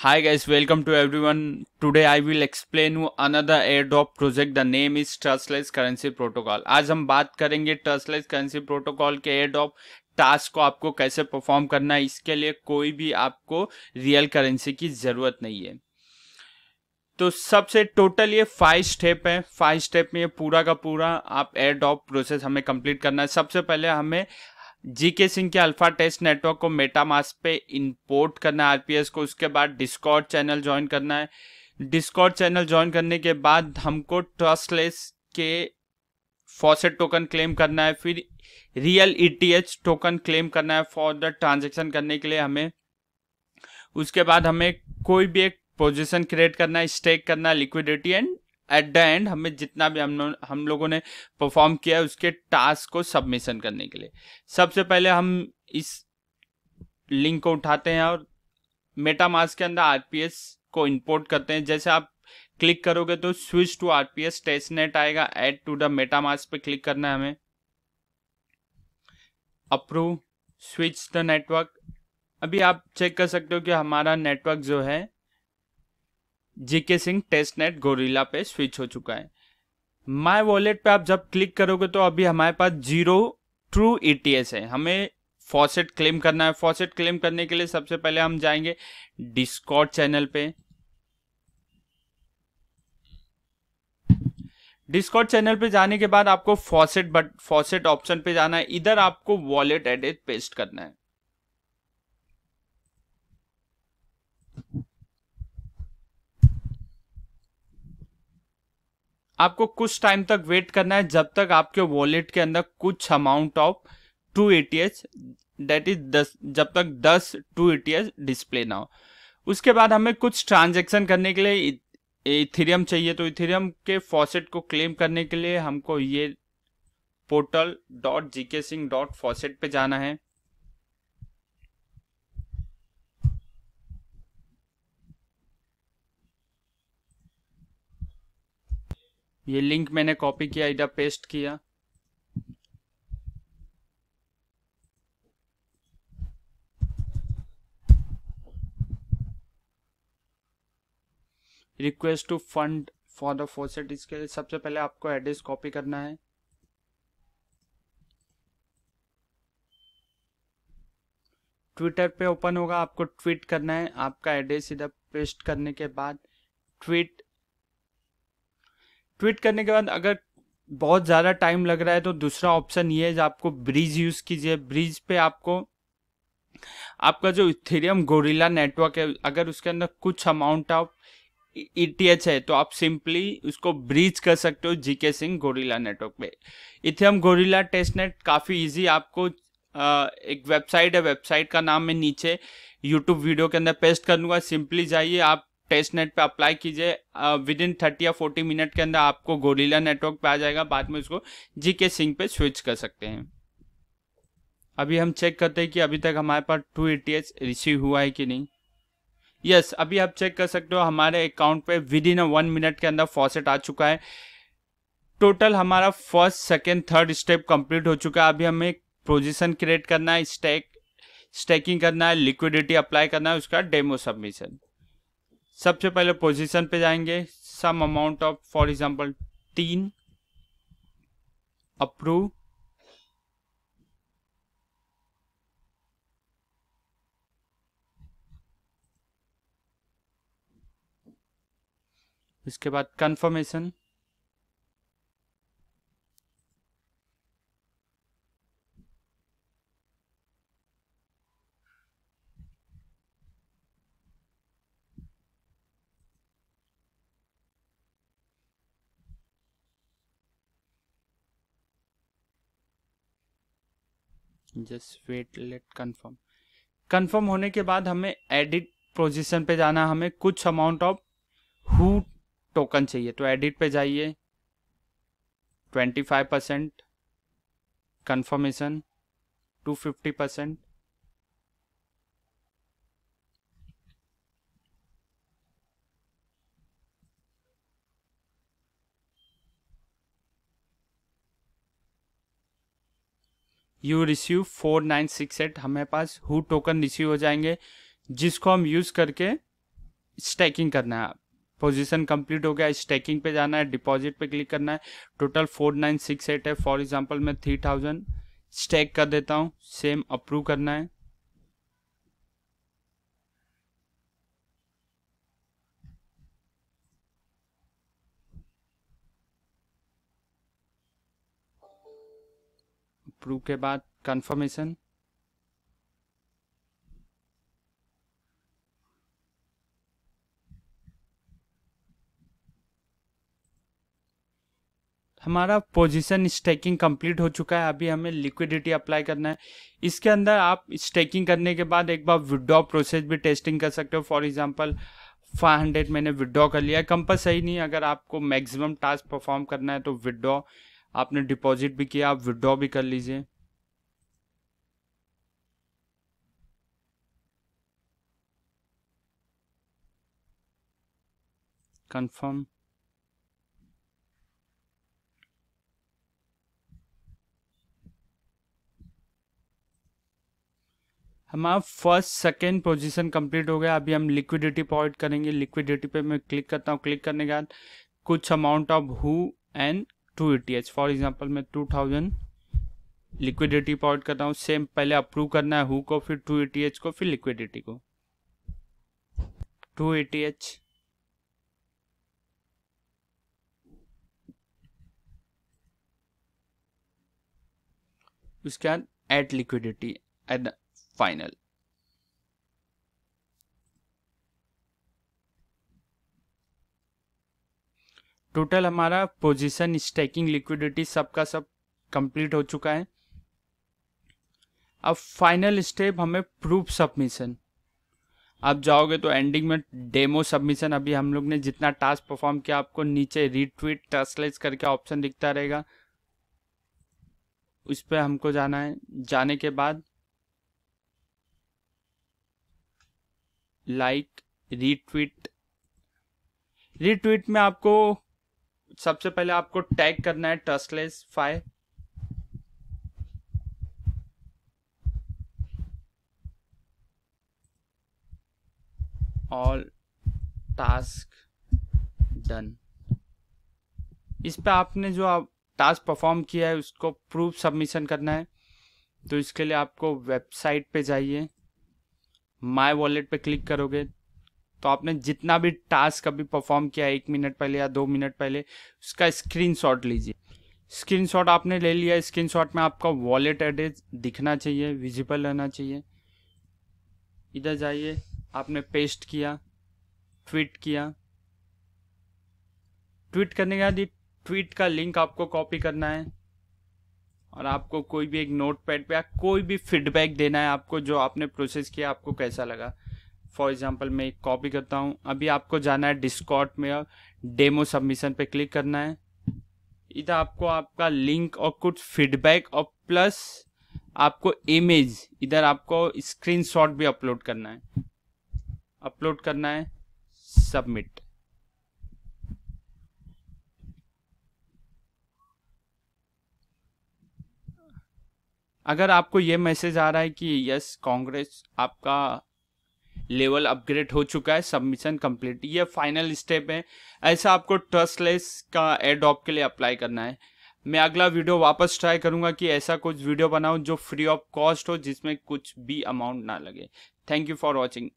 Hi guys, welcome to everyone. Today I will explain you another airdrop project. The name is Trustless Currency Protocol. आज हम बात करेंगे Trustless Currency Protocol के airdrop task को आपको कैसे परफॉर्म करना है इसके लिए कोई भी आपको रियल करेंसी की जरूरत नहीं है तो सबसे टोटल ये फाइव स्टेप है फाइव स्टेप में ये पूरा का पूरा आप एयर ड्रॉप प्रोसेस हमें कंप्लीट करना है सबसे पहले हमें जीके सिंह के अल्फा टेस्ट नेटवर्क को मेटामास पे इंपोर्ट करना है आरपीएस को उसके बाद डिस्कॉर्ड चैनल ज्वाइन करना है डिस्कॉर्ड चैनल ज्वाइन करने के बाद हमको ट्रस्टलेस के फॉसेट टोकन क्लेम करना है फिर रियल ईटीएच टोकन क्लेम करना है फॉर द ट्रांजेक्शन करने के लिए हमें उसके बाद हमें कोई भी एक पोजिशन क्रिएट करना है स्टेक करना है liquidity and at the end हमें जितना भी हम हम लोगों ने परफॉर्म किया है उसके टास्क को सबमिशन करने के लिए सबसे पहले हम इस लिंक को उठाते हैं और मेटामास के अंदर आर को इंपोर्ट करते हैं जैसे आप क्लिक करोगे तो स्विच टू आरपीएस टेस्टनेट आएगा एड टू द मेटामास पे क्लिक करना है हमें अप्रूव स्विच द नेटवर्क अभी आप चेक कर सकते हो कि हमारा नेटवर्क जो है GK Singh test net gorilla पे स्विच हो चुका है माई वॉलेट पे आप जब क्लिक करोगे तो अभी हमारे पास जीरो ट्रू ई है हमें फॉसेट क्लेम करना है फॉसेट क्लेम करने के लिए सबसे पहले हम जाएंगे डिस्कॉट चैनल पे डिस्कॉट चैनल पे जाने के बाद आपको फॉसेट बट फॉसेट ऑप्शन पे जाना है इधर आपको वॉलेट एडेड पेस्ट करना है आपको कुछ टाइम तक वेट करना है जब तक आपके वॉलेट के अंदर कुछ amount of two E T H that is this जब तक this two E T H display ना हो उसके बाद हमें कुछ ट्रांजेक्शन करने के लिए इथेरियम चाहिए तो इथेरियम के फॉसेट को क्लेम करने के लिए हमको ये पोर्टल डॉट जी के सिंह डॉट फॉसेट पे जाना है ये लिंक मैंने कॉपी किया इधर पेस्ट किया request to fund for the faucet इसके लिए सबसे पहले आपको एड्रेस कॉपी करना है ट्विटर पे ओपन होगा आपको ट्वीट करना है आपका एड्रेस इधर पेस्ट करने के बाद ट्वीट ट्वीट करने के बाद अगर बहुत ज़्यादा टाइम लग रहा है तो दूसरा ऑप्शन ये है आपको ब्रिज यूज़ कीजिए ब्रिज पे आपको आपका जो इथेरियम गोरिल्ला नेटवर्क है अगर उसके अंदर कुछ amount of E T H है तो आप सिंपली उसको ब्रिज कर सकते हो जीके सिंह गोरिल्ला नेटवर्क पे इथेरियम गोरिल्ला टेस्ट नेट काफ़ी ईजी आपको एक वेबसाइट है वेबसाइट का नाम मैं नीचे यूट्यूब वीडियो के अंदर पेस्ट कर दूंगा सिंपली जाइए आप टेस्ट नेट पर अप्लाई कीजिए विद इन थर्टी या फोर्टी मिनट के अंदर आपको गोरिल्ला नेटवर्क पे आ जाएगा बाद में उसको जी के सिंह पे स्विच कर सकते हैं अभी हम चेक करते हैं कि अभी तक हमारे पास टू एच रिसीव हुआ है कि नहीं यस yes, अभी आप चेक कर सकते हो हमारे अकाउंट पे विद इन वन मिनट के अंदर फॉसेट आ चुका है टोटल हमारा first second third step complete हो चुका है अभी हमें पोजीशन क्रिएट करना है स्टेक स्टेकिंग करना है लिक्विडिटी अप्लाई करना है उसका डेमो सबमिशन सबसे पहले पोजीशन पे जाएंगे some amount of for example तीन अप्रूव इसके बाद confirmation just wait let confirm confirm होने के बाद हमें एडिट पोजीशन पे जाना हमें कुछ अमाउंट ऑफ हु टोकन चाहिए तो एडिट पे जाइए 25 percent confirmation fifty percent you receive four nine six eight हमारे पास हु टोकन रिसीव हो जाएंगे जिसको हम यूज़ करके स्टैकिंग करना है पोजीशन कंप्लीट हो गया स्टैकिंग पे जाना है डिपॉजिट पे क्लिक करना है total four nine six eight है फॉर एग्जांपल मैं थ्री थाउजेंड स्टैक कर देता हूँ सेम अप्रूव करना है प्रूव के बाद कंफर्मेशन हमारा पोजीशन स्टेकिंग कंप्लीट हो चुका है अभी हमें लिक्विडिटी अप्लाई करना है इसके अंदर आप स्टेकिंग करने के बाद एक बार विड्रॉ प्रोसेस भी टेस्टिंग कर सकते हो फॉर एग्जांपल 500 मैंने विड्रॉ कर लिया सही नहीं अगर आपको मैक्सिमम टास्क परफॉर्म करना है तो विड्रॉ आपने डिपॉजिट भी किया आप विड्रॉ भी कर लीजिए कंफर्म हमारा फर्स्ट सेकेंड पोजीशन कंप्लीट हो गया अभी हम लिक्विडिटी पॉइंट करेंगे लिक्विडिटी पे मैं क्लिक करता हूँ क्लिक करने के बाद कुछ अमाउंट ऑफ हु and two E for example मैं टू थाउजेंड लिक्विडिटी पॉइंट कर रहा हूँ सेम पहले अप्रूव करना है हु को फिर टू ई को फिर लिक्विडिटी को टू ई उसके बाद at liquidity at final total हमारा पोजीशन स्टैकिंग लिक्विडिटी सबका सब कंप्लीट सब हो चुका है अब फाइनल स्टेप हमें प्रूफ सबमिशन आप जाओगे तो एंडिंग में डेमो सबमिशन अभी हम लोग ने जितना टास्क परफॉर्म किया आपको नीचे रीट्वीट ट्रांसलेट करके ऑप्शन दिखता रहेगा उस पर हमको जाना है जाने के बाद लाइक रीट्वीट रीट्वीट में आपको सबसे पहले आपको टैग करना है trustless five all task done इस पे आपने जो आप टास्क परफॉर्म किया है उसको प्रूफ सबमिशन करना है तो इसके लिए आपको वेबसाइट पे जाइए माय वॉलेट पे क्लिक करोगे तो आपने जितना भी टास्क अभी परफॉर्म किया एक मिनट पहले या दो मिनट पहले उसका स्क्रीन लीजिए स्क्रीन आपने ले लिया स्क्रीन में आपका वॉलेट एड्रेस दिखना चाहिए विजिबल रहना चाहिए इधर जाइए आपने पेस्ट किया ट्वीट किया ट्वीट करने के बाद ट्वीट का लिंक आपको कॉपी करना है और आपको कोई भी एक नोट पैड पर कोई भी फीडबैक देना है आपको जो आपने प्रोसेस किया आपको कैसा लगा फॉर एग्जांपल मैं कॉपी करता हूँ अभी आपको जाना है डिस्कॉट में डेमो सबमिशन पे क्लिक करना है इधर आपको आपका लिंक और कुछ फीडबैक और प्लस आपको इमेज इधर आपको स्क्रीनशॉट भी अपलोड करना है अपलोड करना है सबमिट अगर आपको ये मैसेज आ रहा है कि यस कांग्रेस आपका लेवल अपग्रेड हो चुका है सबमिशन कंप्लीट ये फाइनल स्टेप है ऐसा आपको ट्रस्टलेस का एडॉप के लिए अप्लाई करना है मैं अगला वीडियो वापस ट्राई करूंगा कि ऐसा कुछ वीडियो बनाऊं जो फ्री ऑफ कॉस्ट हो जिसमें कुछ भी अमाउंट ना लगे थैंक यू फॉर वॉचिंग